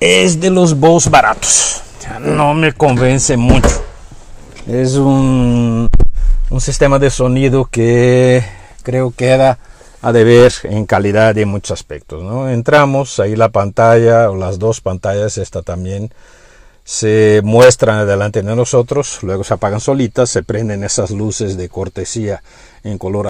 es de los bows baratos. No me convence mucho. Es un, un sistema de sonido que creo queda a deber en calidad y en muchos aspectos. ¿no? Entramos, ahí la pantalla o las dos pantallas, esta también se muestran adelante de nosotros, luego se apagan solitas, se prenden esas luces de cortesía en color